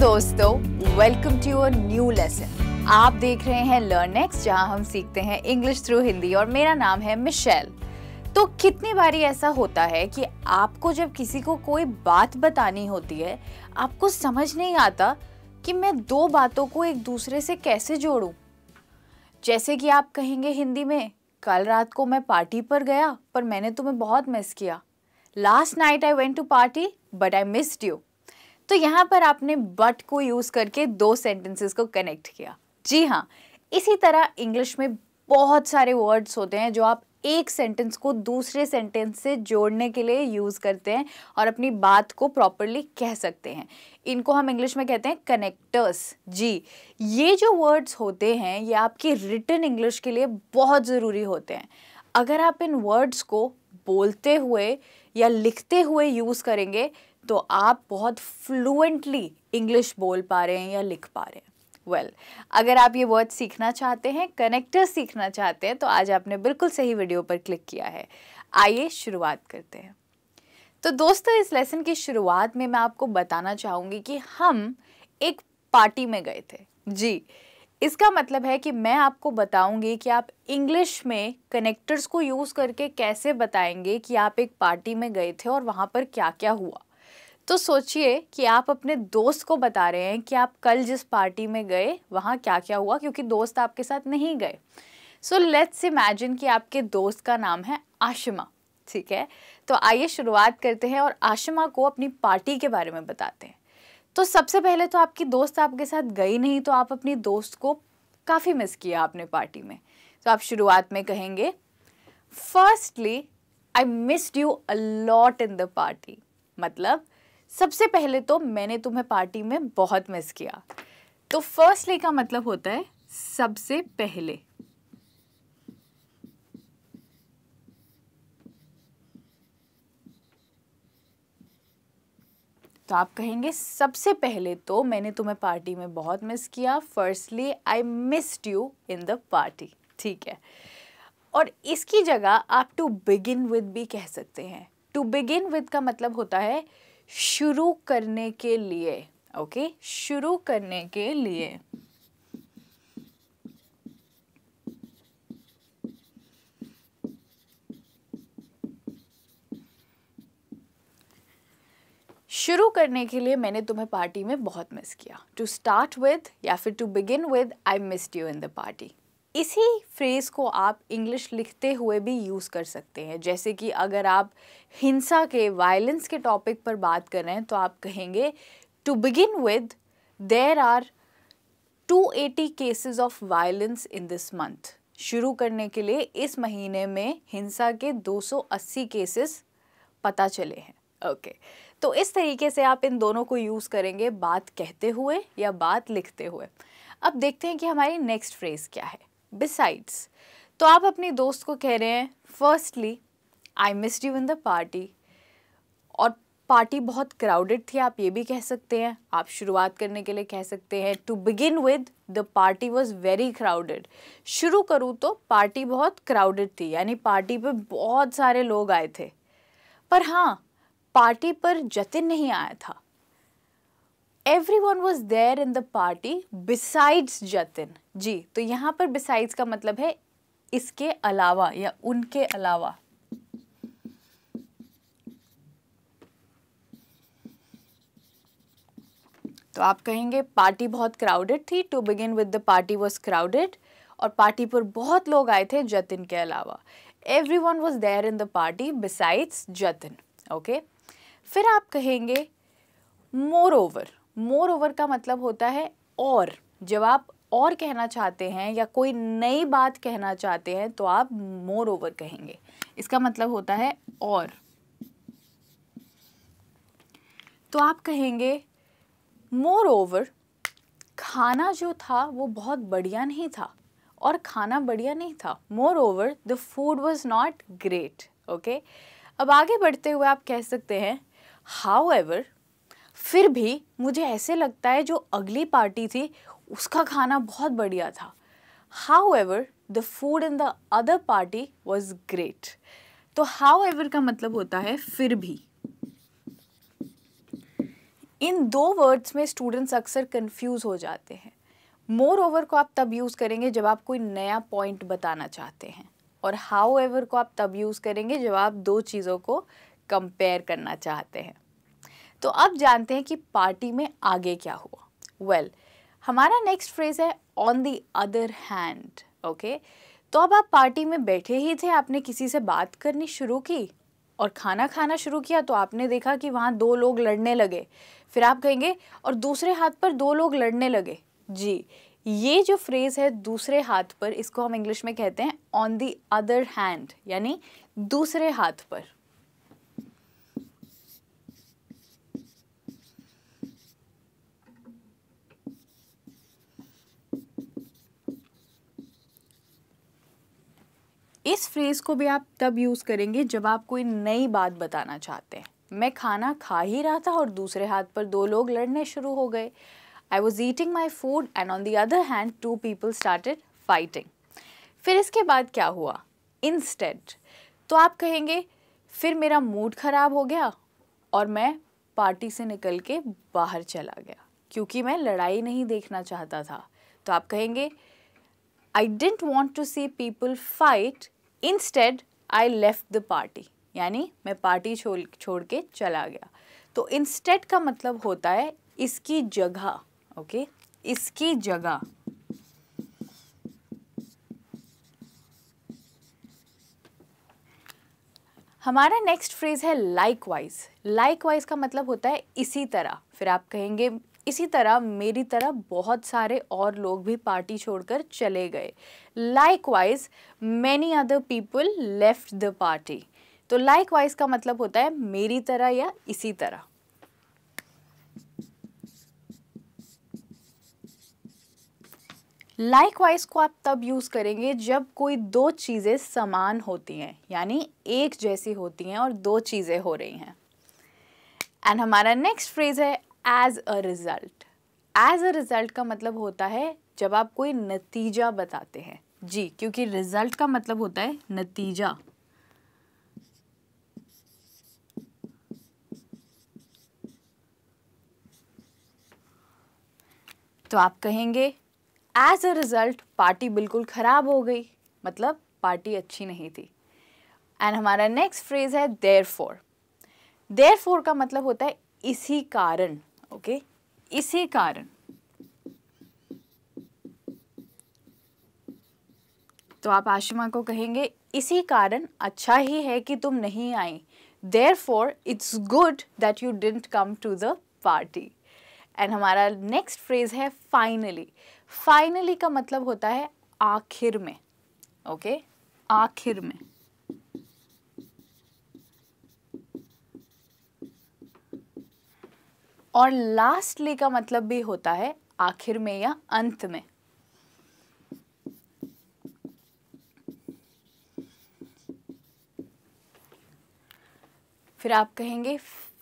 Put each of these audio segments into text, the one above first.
दोस्तों welcome to your new lesson आप देख रहे हैं लर्न नेक्स्ट जहां हम सीखते हैं इंग्लिश थ्रू हिंदी और मेरा नाम है मिशेल तो कितनी बारी ऐसा होता है कि आपको जब किसी को कोई बात बतानी होती है आपको समझ नहीं आता कि मैं दो बातों को एक दूसरे से कैसे जोड़ूं जैसे कि आप कहेंगे हिंदी में कल रात को मैं पार्टी पर गया पर मैंने तुम्हें बहुत मिस किया last night I went to party but I missed you तो यहाँ पर आपने बट को यूज़ करके दो सेंटेंसेस को कनेक्ट किया जी हाँ इसी तरह इंग्लिश में बहुत सारे वर्ड्स होते हैं जो आप एक सेंटेंस को दूसरे सेंटेंस से जोड़ने के लिए यूज़ करते हैं और अपनी बात को प्रॉपरली कह सकते हैं इनको हम इंग्लिश में कहते हैं कनेक्टर्स जी ये जो वर्ड्स होते हैं ये आपकी रिटर्न इंग्लिश के लिए बहुत ज़रूरी होते हैं अगर आप इन वर्ड्स को बोलते हुए या लिखते हुए यूज़ करेंगे तो आप बहुत फ्लुएंटली इंग्लिश बोल पा रहे हैं या लिख पा रहे हैं वेल well, अगर आप ये वर्ड सीखना चाहते हैं कनेक्टर सीखना चाहते हैं तो आज आपने बिल्कुल सही वीडियो पर क्लिक किया है आइए शुरुआत करते हैं तो दोस्तों इस लेसन की शुरुआत में मैं आपको बताना चाहूँगी कि हम एक पार्टी में गए थे जी इसका मतलब है कि मैं आपको बताऊंगी कि आप इंग्लिश में कनेक्टर्स को यूज़ करके कैसे बताएंगे कि आप एक पार्टी में गए थे और वहाँ पर क्या क्या हुआ तो सोचिए कि आप अपने दोस्त को बता रहे हैं कि आप कल जिस पार्टी में गए वहाँ क्या क्या हुआ क्योंकि दोस्त आपके साथ नहीं गए सो लेट्स इमेजिन कि आपके दोस्त का नाम है आशिमा ठीक है तो आइए शुरुआत करते हैं और आशिमा को अपनी पार्टी के बारे में बताते हैं तो सबसे पहले तो आपकी दोस्त आपके साथ गई नहीं तो आप अपनी दोस्त को काफ़ी मिस किया आपने पार्टी में तो आप शुरुआत में कहेंगे firstly I missed you a lot in the party मतलब सबसे पहले तो मैंने तुम्हें पार्टी में बहुत मिस किया तो फर्स्टली का मतलब होता है सबसे पहले तो आप कहेंगे सबसे पहले तो मैंने तुम्हें पार्टी में बहुत मिस किया firstly I missed you in the party ठीक है और इसकी जगह आप टू बिगिन विद भी कह सकते हैं टू बिगिन विद का मतलब होता है शुरू करने के लिए ओके okay? शुरू करने के लिए शुरू करने के लिए मैंने तुम्हें पार्टी में बहुत मिस किया टू स्टार्ट विद या फिर to begin with I missed you in the party इसी फ्रेज़ को आप इंग्लिश लिखते हुए भी यूज़ कर सकते हैं जैसे कि अगर आप हिंसा के वायलेंस के टॉपिक पर बात कर रहे हैं तो आप कहेंगे to begin with there are 280 cases of violence in this month शुरू करने के लिए इस महीने में हिंसा के 280 केसेस पता चले हैं ओके okay. तो इस तरीके से आप इन दोनों को यूज़ करेंगे बात कहते हुए या बात लिखते हुए अब देखते हैं कि हमारी नेक्स्ट फ्रेज़ क्या है बिसाइड्स तो आप अपने दोस्त को कह रहे हैं firstly I miss you in the party और पार्टी बहुत क्राउडेड थी आप ये भी कह सकते हैं आप शुरुआत करने के लिए कह सकते हैं to begin with the party was very crowded शुरू करूँ तो पार्टी बहुत क्राउडेड थी यानी पार्टी पर बहुत सारे लोग आए थे पर हाँ पार्टी पर जतिन नहीं आया था everyone was there in the party besides Jatin ji तो यहाँ पर बिसाइड्स का मतलब है इसके अलावा या उनके अलावा तो आप कहेंगे पार्टी बहुत क्राउडेड थी to begin with the party was crowded और पार्टी पर बहुत लोग आए थे जतिन के अलावा everyone was there in the party besides Jatin okay फिर आप कहेंगे मोर ओवर मोर ओवर का मतलब होता है और जब आप और कहना चाहते हैं या कोई नई बात कहना चाहते हैं तो आप मोर ओवर कहेंगे इसका मतलब होता है और तो आप कहेंगे मोर ओवर खाना जो था वो बहुत बढ़िया नहीं था और खाना बढ़िया नहीं था moreover the food was not great okay अब आगे बढ़ते हुए आप कह सकते हैं हाउ एवर फिर भी मुझे ऐसे लगता है जो अगली पार्टी थी उसका खाना बहुत बढ़िया था however the food in the other party was great तो हाउ एवर का मतलब होता है फिर भी इन दो वर्ड्स में स्टूडेंट्स अक्सर कंफ्यूज हो जाते हैं मोर ओवर को आप तब यूज़ करेंगे जब आप कोई नया पॉइंट बताना चाहते हैं और हाउ एवर को आप तब यूज़ करेंगे जब आप दो चीज़ों को कंपेयर करना चाहते हैं तो अब जानते हैं कि पार्टी में आगे क्या हुआ वेल well, हमारा नेक्स्ट फ्रेज है on the other hand okay तो अब आप पार्टी में बैठे ही थे आपने किसी से बात करनी शुरू की और खाना खाना शुरू किया तो आपने देखा कि वहाँ दो लोग लड़ने लगे फिर आप कहेंगे और दूसरे हाथ पर दो लोग लड़ने लगे जी ये जो फ्रेज़ है दूसरे हाथ पर इसको हम इंग्लिश में कहते हैं ऑन दी अदर हैंड यानी दूसरे हाथ पर इस फ्रेज़ को भी आप तब यूज़ करेंगे जब आप कोई नई बात बताना चाहते हैं मैं खाना खा ही रहा था और दूसरे हाथ पर दो लोग लड़ने शुरू हो गए I was eating my food and on the other hand two people started fighting फिर इसके बाद क्या हुआ इंस्टेंट तो आप कहेंगे फिर मेरा मूड ख़राब हो गया और मैं पार्टी से निकल के बाहर चला गया क्योंकि मैं लड़ाई नहीं देखना चाहता था तो आप कहेंगे I didn't want to see people fight instead I left the party यानी मैं पार्टी छोड़ छोड़ के चला गया तो इंस्टेड का मतलब होता है इसकी जगह ओके okay? इसकी जगह हमारा नेक्स्ट फ्रेज है लाइक वाइज लाइक वाइज का मतलब होता है इसी तरह फिर आप कहेंगे इसी तरह मेरी तरह बहुत सारे और लोग भी पार्टी छोड़कर चले गए likewise many other people left the party तो लाइकवाइज का मतलब होता है मेरी तरह या इसी तरह लाइकवाइज को आप तब यूज़ करेंगे जब कोई दो चीज़ें समान होती हैं यानी एक जैसी होती हैं और दो चीज़ें हो रही हैं एंड हमारा नेक्स्ट फ्रेज है as a result as a result का मतलब होता है जब आप कोई नतीजा बताते हैं जी क्योंकि रिज़ल्ट का मतलब होता है नतीजा तो आप कहेंगे एज अ रिज़ल्ट पार्टी बिल्कुल ख़राब हो गई मतलब पार्टी अच्छी नहीं थी एंड हमारा नेक्स्ट फ्रेज है देर फोर देर फोर का मतलब होता है इसी कारण ओके इसी कारण तो आप आशिमा को कहेंगे इसी कारण अच्छा ही है कि तुम नहीं आई therefore it's good that you didn't come to the party and हमारा नेक्स्ट फ्रेज है फाइनली फाइनली का मतलब होता है आखिर में ओके okay? आखिर में और लास्टली का मतलब भी होता है आखिर में या अंत में फिर आप कहेंगे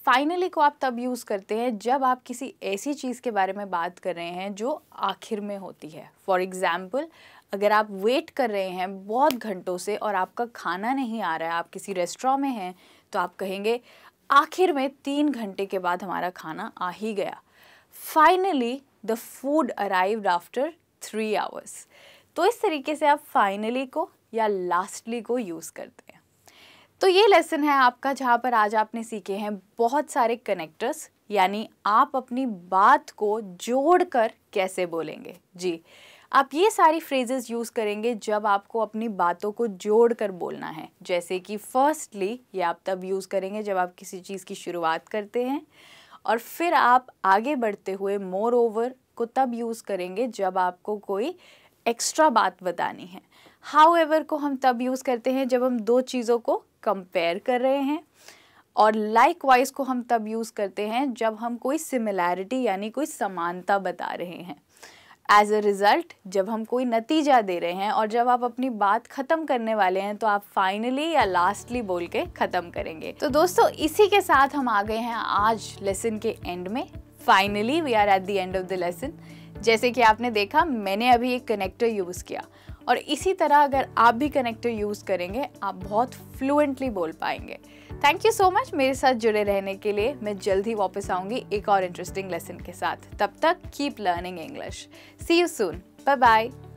फाइनली को आप तब यूज़ करते हैं जब आप किसी ऐसी चीज़ के बारे में बात कर रहे हैं जो आखिर में होती है फॉर एग्ज़ाम्पल अगर आप वेट कर रहे हैं बहुत घंटों से और आपका खाना नहीं आ रहा है आप किसी रेस्टोरेंट में हैं तो आप कहेंगे आखिर में तीन घंटे के बाद हमारा खाना आ ही गया finally the food arrived after three hours तो इस तरीके से आप फाइनली को या लास्टली को यूज़ करते हैं तो ये लेसन है आपका जहाँ पर आज आपने सीखे हैं बहुत सारे कनेक्टर्स यानी आप अपनी बात को जोड़कर कैसे बोलेंगे जी आप ये सारी फ्रेजेस यूज़ करेंगे जब आपको अपनी बातों को जोड़ कर बोलना है जैसे कि फर्स्टली ये आप तब यूज़ करेंगे जब आप किसी चीज़ की शुरुआत करते हैं और फिर आप आगे बढ़ते हुए मोर ओवर को तब यूज़ करेंगे जब आपको कोई एक्स्ट्रा बात बतानी है हाउ एवर को हम तब यूज़ करते हैं जब हम दो चीज़ों को कंपेयर कर रहे हैं और लाइक वाइज को हम तब यूज़ करते हैं जब हम कोई सिमिलैरिटी यानी कोई समानता बता रहे हैं एज अ रिज़ल्ट जब हम कोई नतीजा दे रहे हैं और जब आप अपनी बात ख़त्म करने वाले हैं तो आप फाइनली या लास्टली बोल के ख़त्म करेंगे तो दोस्तों इसी के साथ हम आ गए हैं आज लेसन के एंड में finally we are at the end of the lesson जैसे कि आपने देखा मैंने अभी एक कनेक्टर यूज़ किया और इसी तरह अगर आप भी कनेक्टर यूज़ करेंगे आप बहुत फ्लुएंटली बोल पाएंगे थैंक यू सो मच मेरे साथ जुड़े रहने के लिए मैं जल्द ही वापस आऊँगी एक और इंटरेस्टिंग लेसन के साथ तब तक keep learning English see you soon bye bye